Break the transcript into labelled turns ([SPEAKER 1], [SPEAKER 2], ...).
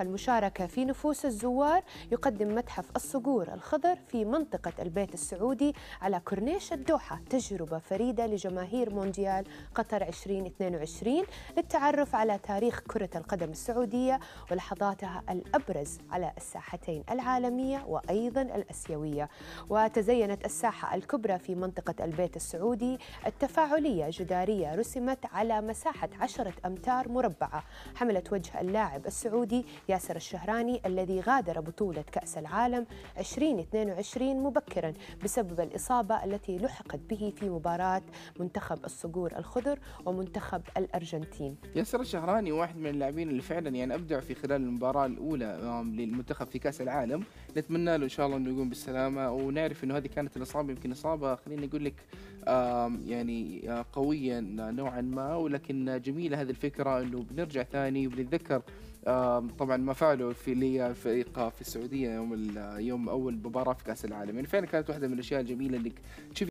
[SPEAKER 1] المشاركة في نفوس الزوار يقدم متحف الصقور الخضر في منطقة البيت السعودي على كورنيش الدوحة تجربة فريدة لجماهير مونديال قطر 2022 للتعرف على تاريخ كرة القدم السعودية ولحظاتها الأبرز على الساحتين العالمية وأيضا الأسيوية وتزينت الساحة الكبرى في منطقة البيت السعودي التفاعلية جدارية رسمت على مساحة 10 أمتار مربعة حملت وجه اللاعب السعودي ياسر الشهراني الذي غادر بطولة كأس العالم 2022 مبكرا بسبب الإصابة التي لحقت به في مباراة منتخب الصقور الخضر ومنتخب الأرجنتين
[SPEAKER 2] ياسر الشهراني واحد من اللاعبين اللي فعلا يعني أبدع في خلال المباراة الأولى للمنتخب في كأس العالم نتمنى له إن شاء الله أنه يقوم بالسلامة ونعرف أنه هذه كانت الإصابة يمكن إصابة خلينا نقول لك يعني قوية نوعا ما ولكن جميلة هذه الفكرة أنه بنرجع ثاني وبنتذكر طبعا عن ما فعله في لي فريقها في السعوديه يوم يوم اول مباراه في كاس العالم يعني فعلا كانت واحده من الاشياء الجميله اللي تشوف